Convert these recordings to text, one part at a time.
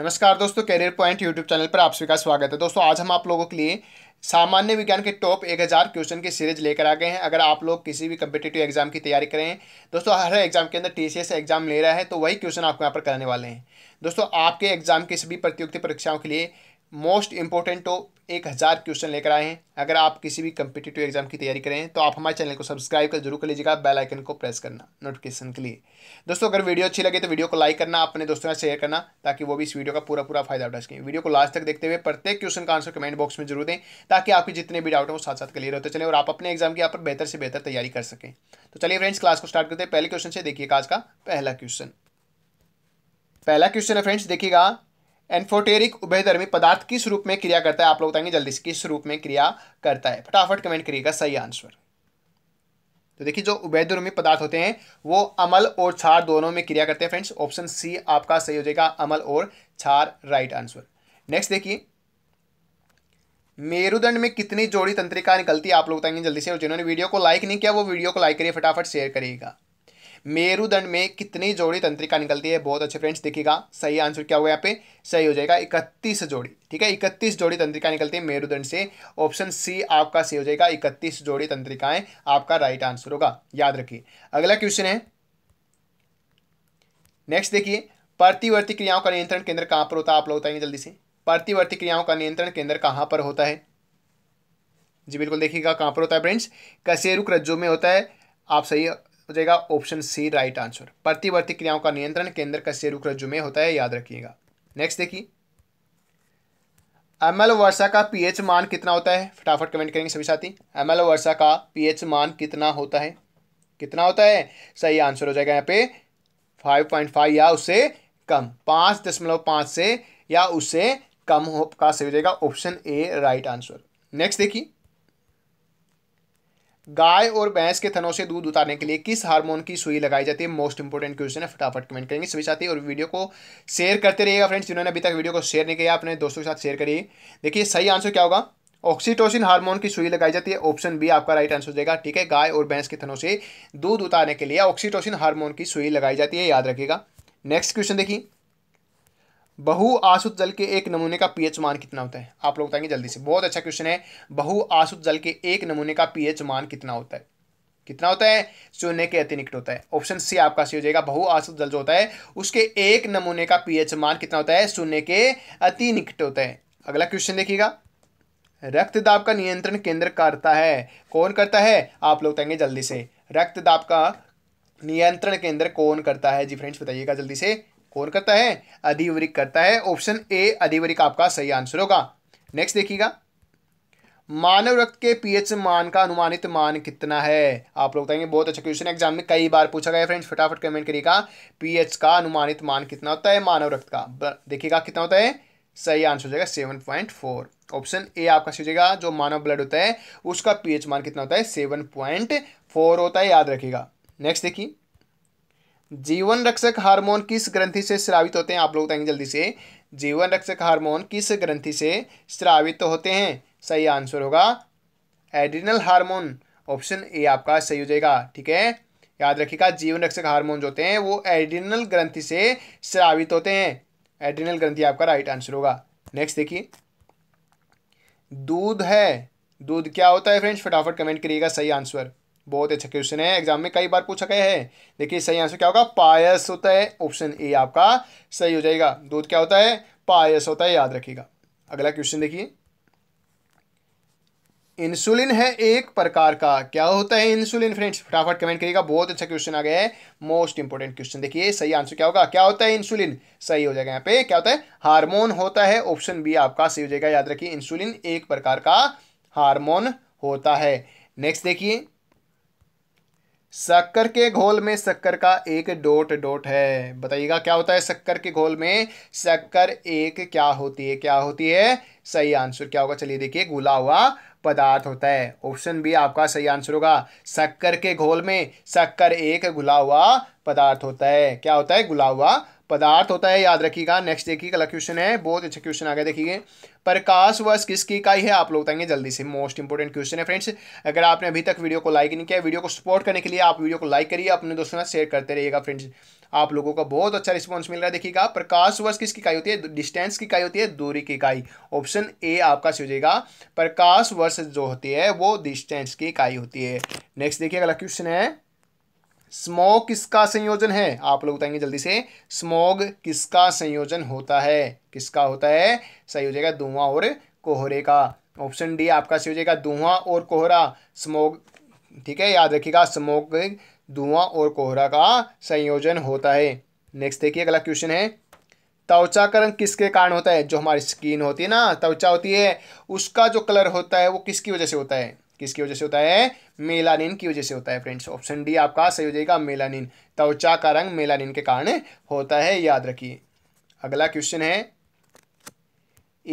नमस्कार दोस्तों career point YouTube channel पर आप सभी का स्वागत है दोस्तों आज हम आप लोगों के लिए सामान्य विज्ञान के टॉप 1000 क्वेश्चन की सीरीज लेकर आ गए हैं अगर आप लोग किसी भी कम्पिटेटिव एग्जाम की तैयारी करें दोस्तों हर एग्जाम के अंदर टी एग्जाम ले रहा है तो वही क्वेश्चन आपको यहाँ पर कराने वाले हैं दोस्तों आपके एग्जाम के सभी प्रतियोगिता परीक्षाओं के लिए मोस्ट इंपॉर्टेंट टॉप तो एक हज़ार क्वेश्चन लेकर आए हैं अगर आप किसी भी कम्पिटेटिव एग्जाम की तैयारी करें तो आप हमारे चैनल को सब्सक्राइब कर जरूर कर लीजिएगा बेल आइकन को प्रेस करना नोटिफिकेशन के लिए दोस्तों अगर वीडियो अच्छी लगे तो वीडियो को लाइक करना अपने दोस्तों में शेयर करना ताकि वो भी इस वीडियो का पूरा पूरा फायदा उठा सकें वीडियो को लास्ट तक देखते हुए प्रत्येक क्वेश्चन का आंसर कमेंट बॉक्स में जरूर दें ताकि आपके जितने भी डाउट हैं वो साथ साथ क्लियर होते चले और आप अपने एग्जाम की यहाँ पर बेहतर से बेहतर तैयारी कर सकें तो चलिए फ्रेंड्स क्लास को स्टार्ट करते हैं पहले क्वेश्चन से देखिएगा आज का पहला क्वेश्चन पहला क्वेश्चन है फ्रेंड्स देखिएगा एनफोटेरिक उभयधर्मी पदार्थ किस रूप में क्रिया करता है आप लोग बताएंगे जल्दी से किस रूप में क्रिया करता है फटाफट कमेंट करिएगा सही आंसर तो देखिए जो उभयधर्मी पदार्थ होते हैं वो अमल और छार दोनों में क्रिया करते हैं फ्रेंड्स ऑप्शन सी आपका सही हो जाएगा अमल और छार राइट आंसर नेक्स्ट देखिए मेरुदंड में कितनी जोड़ी तंत्रिका निकलती है आप लोग बताएंगे जल्दी से और जिन्होंने वीडियो को लाइक नहीं किया वो वीडियो को लाइक करिए फटाफट शेयर करिएगा मेरुदंड में कितनी जोड़ी तंत्रिका निकलती है बहुत अच्छे फ्रेंड्स देखिएगा सही आंसर क्या होगा यहाँ पे सही हो जाएगा इकतीस जोड़ी ठीक है इकतीस जोड़ी तंत्रिका निकलती है मेरुदंड से ऑप्शन सी आपका सही हो जाएगा इकतीस जोड़ी तंत्रिकाएं आपका राइट आंसर होगा याद रखिए अगला क्वेश्चन है नेक्स्ट देखिए प्रतिवर्ती क्रियाओं का नियंत्रण केंद्र कहां पर होता है आप लोग बताएंगे जल्दी से प्रतिवर्ती क्रियाओं का नियंत्रण केंद्र कहां पर होता है जी बिल्कुल देखिएगा कहां पर होता है फ्रेंड्स कशेरुक रज्जो में होता है आप सही हो जाएगा ऑप्शन सी राइट आंसर प्रतिवर्ती क्रियाओं का नियंत्रण केंद्र का सेरुक रज्जु में होता है याद रखिएगा नेक्स्ट देखिए एमएल वर्षा का पीएच मान कितना होता है फटाफट कमेंट करेंगे सभी साथी एमएल वर्षा का पीएच मान कितना होता है कितना होता है सही आंसर हो जाएगा यहाँ पे फाइव पॉइंट फाइव या उससे कम पाँच दशमलव पाँच से या उससे कम हो का सही हो जाएगा option A right answer next देखिए गाय और भैंस के थनों से दूध उतारने के लिए किस हार्मोन की सुई लगाई जाती है मोस्ट इंपॉर्टेंट क्वेश्चन है फटाफट कमेंट करेंगे सभी साथी और वीडियो को शेयर करते रहिएगा फ्रेंड्स जिन्होंने अभी तक वीडियो को शेयर नहीं किया अपने दोस्तों के साथ शेयर करिए देखिए सही आंसर क्या होगा ऑक्सीटोसिन हार्मोन की सुई लगाई जाती है ऑप्शन बी आपका राइट आंसर हो जाएगा ठीक है गाय और भैंस के थनों से दूध उतारने के लिए ऑक्सीटोसिन हार्मोन की सुई लगाई जाती है याद रखिएगा नेक्स्ट क्वेश्चन देखिए बहु आसुत जल के एक नमूने का पीएच मान कितना होता है आप लोग बताएंगे जल्दी से बहुत अच्छा क्वेश्चन है आसुत जल के एक नमूने का पीएच मान कितना होता है कितना होता है शून्य के अतिरिक्त होता है ऑप्शन सी आपका सी हो जाएगा आसुत जल जो होता है उसके एक नमूने का पीएच मान कितना होता है शून्य के निकट होता है अगला क्वेश्चन देखिएगा रक्तदाब का नियंत्रण केंद्र करता है कौन करता है आप लोग बताएंगे जल्दी से रक्तदाब का नियंत्रण केंद्र कौन करता है जी फ्रेंड्स बताइएगा जल्दी से कौन करता है अधिवरिक करता है ऑप्शन ए अधिवरिक आपका सही आंसर होगा नेक्स्ट देखिएगा मानव रक्त के पीएच मान का अनुमानित मान कितना है आप लोग बताएंगे बहुत अच्छा क्वेश्चन एग्जाम में कई बार पूछा गया फ्रेंड्स फटाफट कमेंट करिएगा पीएच का अनुमानित मान कितना होता है मानव रक्त का देखिएगा कितना होता है सही आंसर हो जाएगा seven point four option A आपका सही जाएगा जो मानव ब्लड होता है उसका पीएच मान कितना होता है सेवन पॉइंट फोर होता है याद रखेगा नेक्स्ट देखिए जीवन रक्षक हार्मोन किस ग्रंथि से स्रावित होते हैं आप लोग बताएंगे जल्दी से जीवन रक्षक हार्मोन किस ग्रंथि से स्रावित होते हैं सही आंसर होगा एड्रिनल हार्मोन ऑप्शन ए आपका सही हो जाएगा ठीक है याद रखिएगा जीवन रक्षक हार्मोन जो होते हैं वो एड्रिनल ग्रंथि से स्रावित होते हैं एड्रिनल ग्रंथि आपका राइट आंसर होगा नेक्स्ट देखिए दूध है दूध क्या होता है फ्रेंड्स फटाफट कमेंट करिएगा सही आंसर बहुत अच्छा क्वेश्चन है एग्जाम में कई बार पूछा गया है देखिए सही आंसर क्या होगा पायस होता है ऑप्शन ए आपका सही हो जाएगा दूध क्या होता है पायस होता है याद रखिएगा अगला क्वेश्चन देखिए इंसुलिन है एक प्रकार का क्या होता है इंसुलिन फ्रेंड्स फटाफट कमेंट करिएगा बहुत अच्छा क्वेश्चन आ गया है मोस्ट इंपोर्टेंट क्वेश्चन देखिए सही आंसर क्या होगा क्या होता है इंसुलिन सही हो जाएगा यहाँ पे क्या होता है हार्मोन होता है ऑप्शन बी आपका सही हो जाएगा याद रखिए इंसुलिन एक प्रकार का हार्मोन होता है नेक्स्ट देखिए शक्कर के घोल में शक्कर का एक डोट डोट है बताइएगा क्या होता है शक्कर के घोल में शक्कर एक क्या होती है क्या होती है सही आंसर क्या होगा चलिए देखिए गुला हुआ पदार्थ होता है ऑप्शन बी आपका सही आंसर होगा शक्कर के घोल में शक्कर एक गुला हुआ पदार्थ होता है क्या होता है गुला हुआ पदार्थ होता है याद रखिएगा नेक्स्ट देखिए अगला क्वेश्चन है बहुत अच्छा क्वेश्चन आ गया देखिए प्रकाश वर्ष किसकी इकाई है आप लोग बताएंगे जल्दी से मोस्ट इंपॉर्टेंट क्वेश्चन है फ्रेंड्स अगर आपने अभी तक वीडियो को लाइक नहीं किया वीडियो को सपोर्ट करने के लिए आप वीडियो को लाइक करिए अपने दोस्तों से शेयर करते रहिएगा फ्रेंड्स आप लोगों का बहुत अच्छा रिस्पॉन्स मिल रहा है देखिएगा प्रकाश वर्ष किसकी इकाई होती है डिस्टेंस की इकाई होती है दूरी की इकाई ऑप्शन ए आपका सही प्रकाश वर्ष जो होती है वो डिस्टेंस की इकाई होती है नेक्स्ट देखिए अगला क्वेश्चन है स्मोग किसका संयोजन है आप लोग बताएंगे जल्दी से स्मोग किसका संयोजन होता है किसका होता है सही हो जाएगा धुआं और कोहरे का ऑप्शन डी आपका सही हो जाएगा धुआं और कोहरा स्मोग ठीक है याद रखिएगा स्मोग धुआं और कोहरा का संयोजन होता है नेक्स्ट देखिए अगला क्वेश्चन है त्वचा का रंग किसके कारण होता है जो हमारी स्किन होती है ना त्वचा होती है उसका जो कलर होता है वो किसकी वजह से होता है किसकी वजह से होता है मेलानिन की वजह से होता है फ्रेंड्स ऑप्शन डी आपका सही हो जाएगा मेलानिन त्वचा का रंग मेलानिन के कारण होता है याद रखिए अगला क्वेश्चन है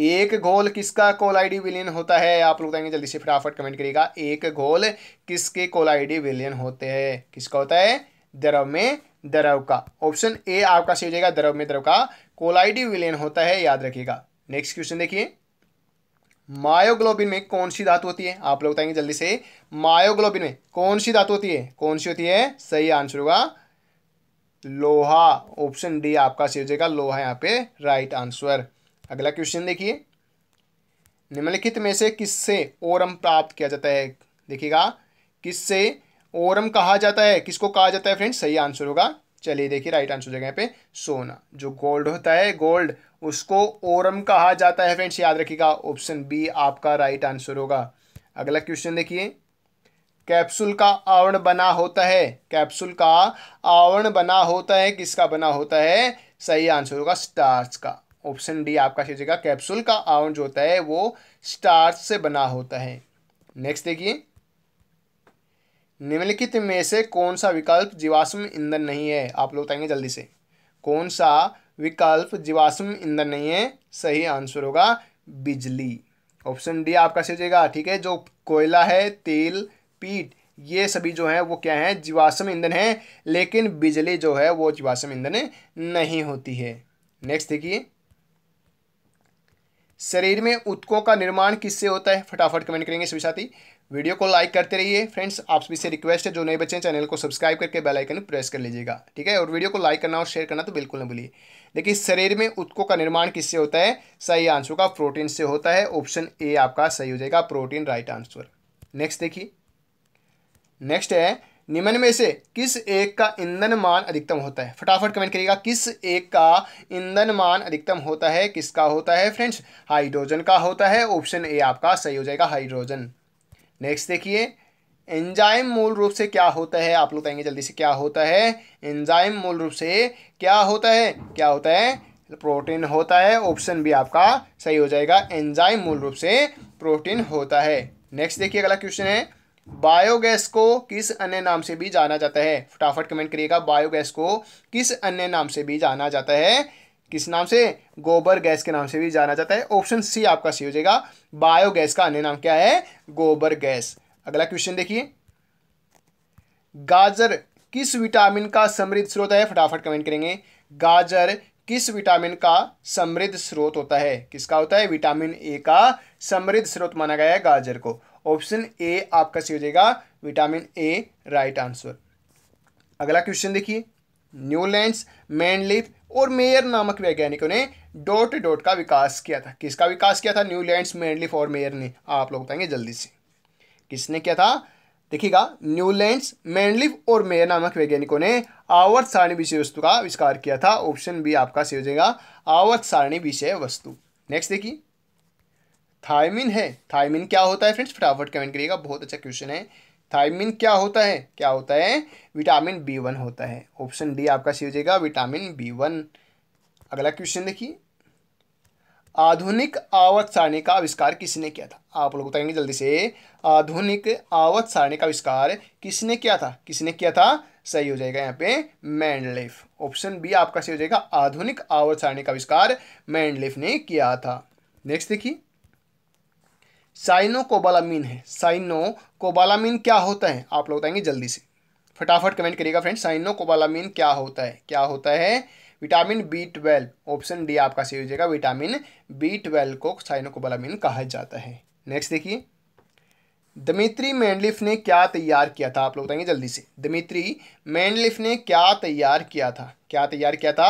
एक घोल किसका कोलाइडी विलियन होता है आप लोग बताएंगे जल्दी से फटाफट कमेंट करिएगा एक घोल किसके कोलाइडी विलियन होते हैं किसका होता है द्रव में द्रव का ऑप्शन ए आपका सही हो जाएगा द्रव में द्रव का कोलाइडी विलियन होता है याद रखिएगा नेक्स्ट क्वेश्चन देखिए मायोग्लोबिन में कौन सी धातु होती है आप लोग बताएंगे जल्दी से मायोग्लोबिन में कौन सी धातु होती है कौन सी होती है सही आंसर होगा लोहा ऑप्शन डी आपका सी हो जाएगा लोहा यहाँ पे राइट आंसर अगला क्वेश्चन देखिए निम्नलिखित में से किससे ओरम प्राप्त किया जाता है देखिएगा किससे ओरम कहा जाता है किसको कहा जाता है फ्रेंड सही आंसर होगा चलिए देखिए राइट आंसर हो जाएगा यहाँ पे सोना जो गोल्ड होता है गोल्ड उसको ओरम कहा जाता है फ्रेंड्स याद रखिएगा ऑप्शन बी आपका राइट आंसर होगा अगला क्वेश्चन देखिए कैप्सूल का आवरण बना होता है कैप्सूल का आवरण बना होता है किसका बना होता है सही आंसर होगा स्टार्च का ऑप्शन डी आपका सही जगह कैप्सूल का आवरण जो होता है वो स्टार्च से बना होता है नेक्स्ट देखिए निम्नलिखित में से कौन सा विकल्प जीवाश्म ईंधन नहीं है आप लोग बताएंगे जल्दी से कौन सा विकल्प जीवाश्म ईंधन नहीं है सही आंसर होगा बिजली ऑप्शन डी आपका सही जाएगा ठीक है जो कोयला है तेल पीट ये सभी जो है वो क्या है जीवाश्म ईंधन है लेकिन बिजली जो है वो जीवाश्म ईंधन नहीं होती है नेक्स्ट देखिए शरीर में उत्कों का निर्माण किससे होता है फटाफट कमेंट करेंगे सभी साथी वीडियो को लाइक करते रहिए फ्रेंड्स आप सभी से रिक्वेस्ट है जो नए बच्चे चैनल को सब्सक्राइब करके बेल आइकन प्रेस कर लीजिएगा ठीक है और वीडियो को लाइक करना और शेयर करना तो बिल्कुल ना भूलिए देखिए शरीर में उत्कों का निर्माण किससे होता है सही आंसर का प्रोटीन से होता है ऑप्शन ए आपका सही हो जाएगा प्रोटीन राइट आंसर नेक्स्ट देखिए नेक्स्ट है निम्न में से किस एक का ईंधन मान अधिकतम होता है फटाफट कमेंट करिएगा किस एक का ईंधन मान अधिकतम होता है किसका होता है फ्रेंड्स हाइड्रोजन का होता है ऑप्शन ए आपका सही हो जाएगा हाइड्रोजन नेक्स्ट देखिए एंजाइम मूल रूप से क्या होता है आप लोग बताएंगे जल्दी से क्या होता है एंजाइम मूल रूप से क्या होता है क्या होता है प्रोटीन होता है ऑप्शन बी आपका सही हो जाएगा एंजाइम मूल रूप से प्रोटीन होता है नेक्स्ट देखिए अगला क्वेश्चन है बायोगैस को किस अन्य नाम से भी जाना जाता है फटाफट कमेंट करिएगा बायोगैस को किस अन्य नाम से भी जाना जाता है किस नाम से गोबर गैस के नाम से भी जाना जाता है ऑप्शन सी आपका सही हो जाएगा बायोगैस का अन्य नाम क्या है गोबर गैस अगला क्वेश्चन देखिए गाजर किस विटामिन का समृद्ध स्रोत है फटाफट कमेंट करेंगे गाजर किस विटामिन का समृद्ध स्रोत होता है किसका होता है विटामिन ए का समृद्ध स्रोत माना गया है गाजर को ऑप्शन ए आपका सही हो जाएगा विटामिन ए राइट आंसर अगला क्वेश्चन देखिए न्यूलैंड्स मैनलिफ और मेयर नामक वैज्ञानिकों ने डॉट डॉट का विकास किया था किसका विकास किया था न्यूलैंड मैनलिफ और मेयर ने आप लोग बताएंगे जल्दी से किसने किया था देखिएगा न्यूलैंड मैनलिफ और मेयर नामक वैज्ञानिकों ने आवर्त सारणी विषय वस्तु का आविष्कार किया था ऑप्शन बी आपका सही हो जाएगा आवर्त सारणी विषय वस्तु नेक्स्ट देखिए थायमिन है थायमिन क्या होता है फ्रेंड्स फटाफट कमेंट करिएगा बहुत अच्छा क्वेश्चन है थायमिन क्या होता है क्या होता है विटामिन बी वन होता है ऑप्शन डी आपका सही हो जाएगा विटामिन बी वन अगला क्वेश्चन देखिए आधुनिक आवत सारणी का आविष्कार किसने किया था आप लोग बताएंगे जल्दी से आधुनिक आवत सारणी का आविष्कार किसने किया था किसने किया था सही हो जाएगा यहाँ पे मैंडलिफ ऑप्शन बी आपका सही हो जाएगा आधुनिक आवत सारणी का आविष्कार मैंडलिफ ने किया था नेक्स्ट देखिए साइनो कोबालामीन है साइनो कोबालामीन क्या होता है आप लोग बताएंगे जल्दी से फटाफट कमेंट करिएगा फ्रेंड साइनो कोबालामीन क्या होता है क्या होता है vitamin B twelve option D आपका सही हो जाएगा विटामिन बी ट्वेल्व को साइनो कोबालामीन कहा जाता है नेक्स्ट देखिए दमित्री मैंडलिफ ने क्या तैयार किया था आप लोग बताएंगे जल्दी से दमित्री मैंडलिफ ने क्या तैयार किया था क्या तैयार किया था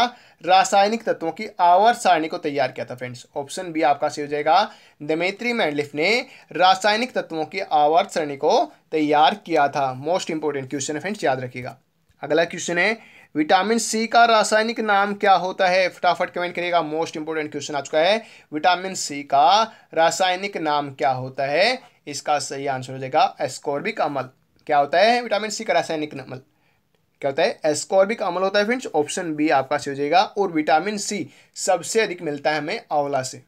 रासायनिक तत्वों की आवर सारणी को तैयार किया था फ्रेंड्स ऑप्शन बी आपका सही हो जाएगा दमित्री मैंडलिफ ने रासायनिक तत्वों की आवर सारणी को तैयार किया था मोस्ट इंपॉर्टेंट क्वेश्चन है फ्रेंड्स याद रखिएगा अगला क्वेश्चन है विटामिन सी का रासायनिक नाम क्या होता है फटाफट कमेंट करिएगा मोस्ट इंपॉर्टेंट क्वेश्चन आ चुका है विटामिन सी का रासायनिक नाम क्या होता है इसका सही आंसर हो जाएगा एस्कॉर्बिक अमल क्या होता है विटामिन सी का रासायनिक अमल क्या होता है एस्कॉर्बिक अमल होता है फ्रेंड्स ऑप्शन बी आपका सही हो जाएगा और विटामिन सी सबसे अधिक मिलता है हमें आंवला से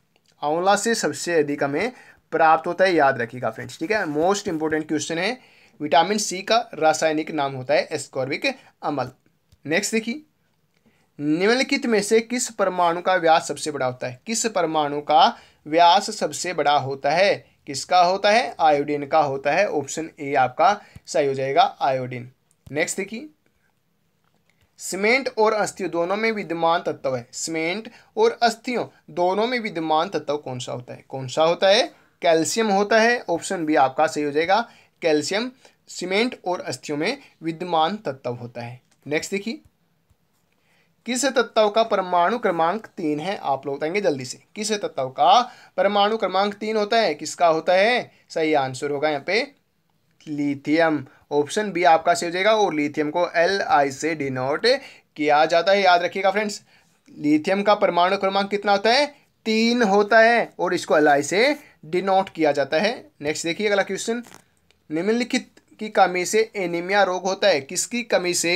आंवला से सबसे अधिक हमें प्राप्त होता है याद रखिएगा फ्रेंड्स ठीक है मोस्ट इंपॉर्टेंट क्वेश्चन है विटामिन सी का रासायनिक नाम होता है एस्कॉर्बिक अमल नेक्स्ट देखिए निम्नलिखित में से किस परमाणु का व्यास सबसे बड़ा होता है किस परमाणु का व्यास सबसे बड़ा होता है किसका होता है आयोडीन का होता है ऑप्शन ए आपका सही हो जाएगा आयोडीन नेक्स्ट देखिए सीमेंट और अस्थियों दोनों में विद्यमान तत्व है सीमेंट और अस्थियों दोनों में विद्यमान तत्व कौन सा होता है कौन सा होता है कैल्शियम होता है ऑप्शन बी आपका सही हो जाएगा कैल्शियम सीमेंट और अस्थियों में विद्यमान तत्व होता है नेक्स्ट देखिए किस तत्व का परमाणु क्रमांक तीन है आप लोग बताएंगे जल्दी से किस तत्व का परमाणु क्रमांक तीन होता है किसका होता है सही आंसर होगा यहाँ पे लिथियम ऑप्शन बी आपका सही हो जाएगा और लिथियम को एल आई से डिनोट किया जाता है याद रखिएगा फ्रेंड्स लिथियम का परमाणु क्रमांक कितना होता है तीन होता है और इसको एल आई से डिनोट किया जाता है नेक्स्ट देखिए अगला क्वेश्चन निम्नलिखित की कमी से एनीमिया रोग होता है किसकी कमी से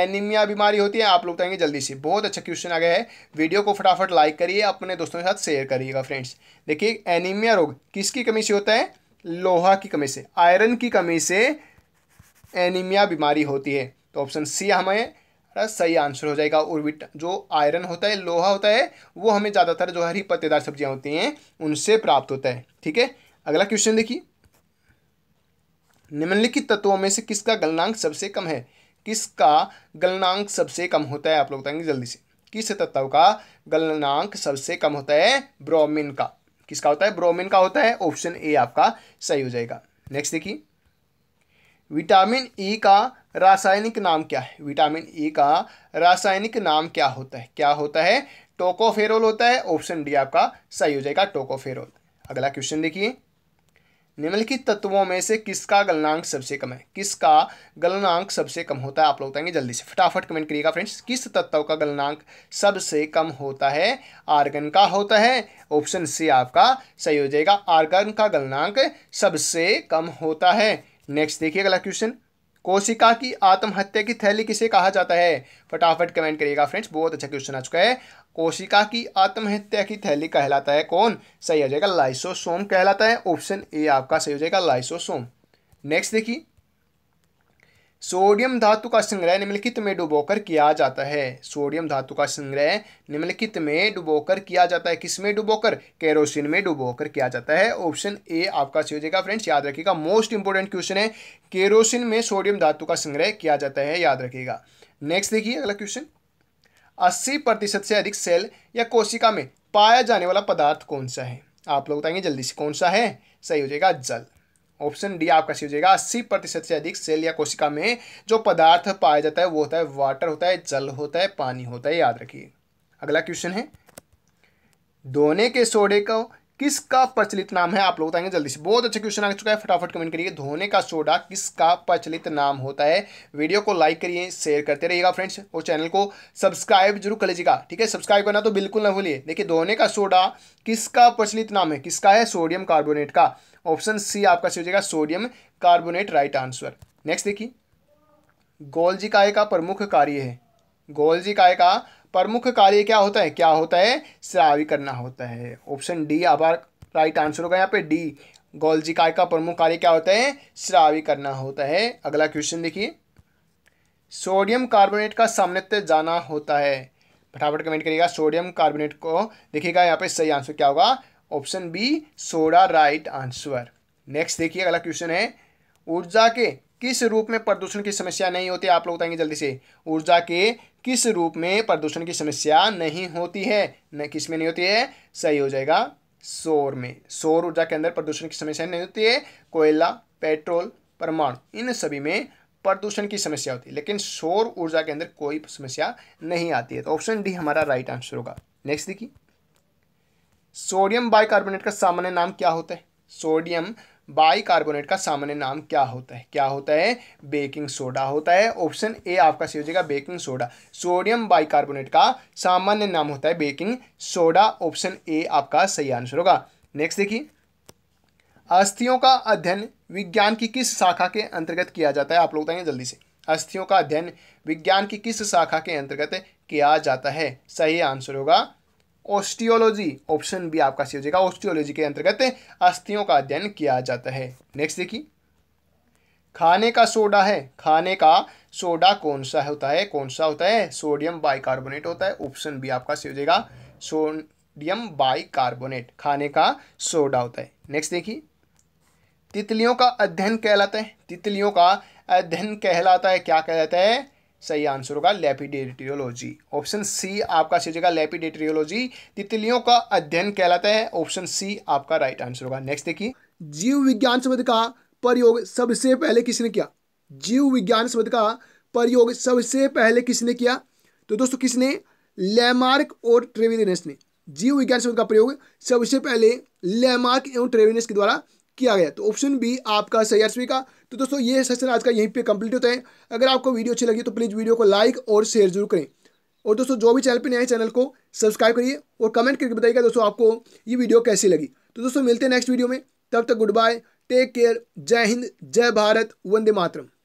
एनीमिया बीमारी होती है आप लोग बताएंगे जल्दी से बहुत अच्छा क्वेश्चन आ गया है वीडियो को फटाफट लाइक करिए अपने दोस्तों के साथ शेयर करिएगा फ्रेंड्स देखिए एनीमिया रोग किसकी कमी से होता है लोहा की कमी से आयरन की कमी से एनीमिया बीमारी होती है तो ऑप्शन सी हमें सही आंसर हो जाएगा और विट जो आयरन होता है लोहा होता है वो हमें ज़्यादातर जो हरी पत्तेदार सब्जियाँ होती हैं उनसे प्राप्त होता है ठीक है अगला क्वेश्चन देखिए निम्नलिखित तत्वों में से किसका गलनांक सबसे कम है किसका गलनांक सबसे कम होता है आप लोग बताएंगे जल्दी से किस तत्व का गलनांक सबसे कम होता है ब्रोमिन का किसका होता है ब्रोमिन का होता है ऑप्शन ए आपका सही हो जाएगा नेक्स्ट देखिए विटामिन ई e का रासायनिक नाम क्या है विटामिन ई e का रासायनिक नाम क्या होता है क्या होता है टोकोफेरोल होता है ऑप्शन डी आपका सही हो जाएगा टोकोफेरोल अगला क्वेश्चन देखिए निम्नलिखित तत्वों में से किसका गलनांक सबसे कम है किसका गलनांक सबसे कम होता है आप लोग बताएंगे जल्दी से फटाफट कमेंट करिएगा फ्रेंड्स किस तत्व का गलनांक सबसे कम होता है आर्गन का होता है ऑप्शन सी आपका सही हो जाएगा आर्गन का गलनांक सबसे कम होता है नेक्स्ट देखिए अगला क्वेश्चन कोशिका की आत्महत्या की थैली किसे कहा जाता है फटाफट कमेंट करिएगा फ्रेंड्स बहुत अच्छा क्वेश्चन आ चुका है कोशिका की आत्महत्या की थैली कहलाता है कौन सही हो जाएगा लाइसोसोम कहलाता है ऑप्शन ए आपका सही हो जाएगा लाइसोसोम नेक्स्ट देखिए सोडियम धातु का संग्रह निम्नलिखित में डुबोकर किया जाता है सोडियम धातु का संग्रह निम्नलिखित में डुबोकर किया जाता है किस में डुबोकर केरोसिन में डुबोकर किया जाता है ऑप्शन ए आपका सही हो जाएगा फ्रेंड्स याद रखिएगा मोस्ट इंपोर्टेंट क्वेश्चन है केरोसिन में सोडियम धातु का संग्रह किया जाता है याद रखिएगा नेक्स्ट देखिए अगला क्वेश्चन अस्सी प्रतिशत से अधिक सेल या कोशिका में पाया जाने वाला पदार्थ कौन सा है आप लोग बताएंगे जल्दी से कौन सा है सही हो जाएगा जल ऑप्शन डी आपका सही हो जाएगा अस्सी प्रतिशत से अधिक सेल या कोशिका में जो पदार्थ पाया जाता है वो होता है वाटर होता है जल होता है पानी होता है याद रखिए अगला क्वेश्चन है दोने के सोडे को किसका प्रचलित नाम है आप लोग बताएंगे जल्दी से बहुत अच्छा क्वेश्चन आ चुका है फटाफट कमेंट करिए धोने का सोडा किसका प्रचलित नाम होता है वीडियो को लाइक करिए शेयर करते रहिएगा फ्रेंड्स और चैनल को सब्सक्राइब जरूर कर लीजिएगा ठीक है सब्सक्राइब करना तो बिल्कुल ना भूलिए देखिए धोने का सोडा किसका प्रचलित नाम है किसका है सोडियम कार्बोनेट का ऑप्शन सी आपका सी हो जाएगा sodium carbonate right answer next देखिए गोल्जी काय का प्रमुख कार्य है गोल्जी काय का प्रमुख कार्य क्या होता है क्या होता है श्रावी करना होता है ऑप्शन डी आभार राइट आंसर होगा यहाँ पे डी गोल्जी काय का प्रमुख कार्य क्या होता है श्रावी करना होता है अगला क्वेश्चन देखिए सोडियम कार्बोनेट का सामान्यतः जाना होता है फटाफट कमेंट करिएगा सोडियम कार्बोनेट को देखिएगा यहाँ पे सही आंसर क्या होगा option B soda right answer next देखिए अगला क्वेश्चन है ऊर्जा के किस रूप में प्रदूषण की समस्या नहीं होती आप लोग बताएंगे जल्दी से ऊर्जा के किस रूप में प्रदूषण की समस्या नहीं होती है न किस में नहीं होती है सही हो जाएगा सौर में सौर ऊर्जा के अंदर प्रदूषण की समस्या नहीं होती है कोयला पेट्रोल परमाणु इन सभी में प्रदूषण की समस्या होती है लेकिन सौर ऊर्जा के अंदर कोई समस्या नहीं आती है तो ऑप्शन डी हमारा राइट आंसर होगा नेक्स्ट देखिए सोडियम बाइकार्बोनेट का सामान्य नाम क्या होता है सोडियम बाइकार्बोनेट का सामान्य नाम क्या होता है क्या होता है बेकिंग सोडा होता है ऑप्शन ए आपका सही हो जाएगा बेकिंग सोडा सोडियम बाइकार्बोनेट का सामान्य नाम होता है बेकिंग सोडा ऑप्शन ए आपका सही आंसर होगा नेक्स्ट देखिए अस्थियों का अध्ययन विज्ञान की किस शाखा के अंतर्गत किया जाता है आप लोग बताएंगे जल्दी से अस्थियों का अध्ययन विज्ञान की किस शाखा के अंतर्गत किया जाता है सही आंसर होगा ऑस्टियोलॉजी ऑप्शन बी आपका सी हो जाएगा ऑस्टियोलॉजी के अंतर्गत अस्थियों का अध्ययन किया जाता है नेक्स्ट देखिए खाने का सोडा है खाने का सोडा कौन सा होता है कौन सा होता है सोडियम बाइकार्बोनेट होता है ऑप्शन बी आपका सी हो जाएगा सोडियम बाइकार्बोनेट खाने का सोडा होता है नेक्स्ट देखिए तितलियों का अध्ययन कहलाता है तितलियों का अध्ययन कहलाता है क्या कहलाता है सही आंसर होगा लेपिडेट्रियोलॉजी ऑप्शन सी आपका सही जगह लेपिडेट्रियोलॉजी तितलियों का अध्ययन कहलाता है ऑप्शन सी आपका राइट आंसर होगा नेक्स्ट देखिए जीव विज्ञान शब्द का प्रयोग सबसे पहले किसने किया जीव विज्ञान शब्द का प्रयोग सबसे पहले किसने किया तो दोस्तों किसने लैमार्क और ट्रेविनेस ने जीव विज्ञान शब्द का प्रयोग सबसे पहले लैमार्क एवं ट्रेविनेस के द्वारा किया गया तो ऑप्शन बी आपका सही आरसीबी का तो दोस्तों ये सेशन आज का यहीं पे कंप्लीट होता है अगर आपको वीडियो अच्छी लगी तो प्लीज़ वीडियो को लाइक और शेयर जरूर करें और दोस्तों जो भी चैनल पर नए चैनल को सब्सक्राइब करिए और कमेंट करके बताइएगा दोस्तों आपको ये वीडियो कैसी लगी तो दोस्तों मिलते हैं नेक्स्ट वीडियो में तब तक गुड बाय टेक केयर जय हिंद जय भारत वंदे मातरम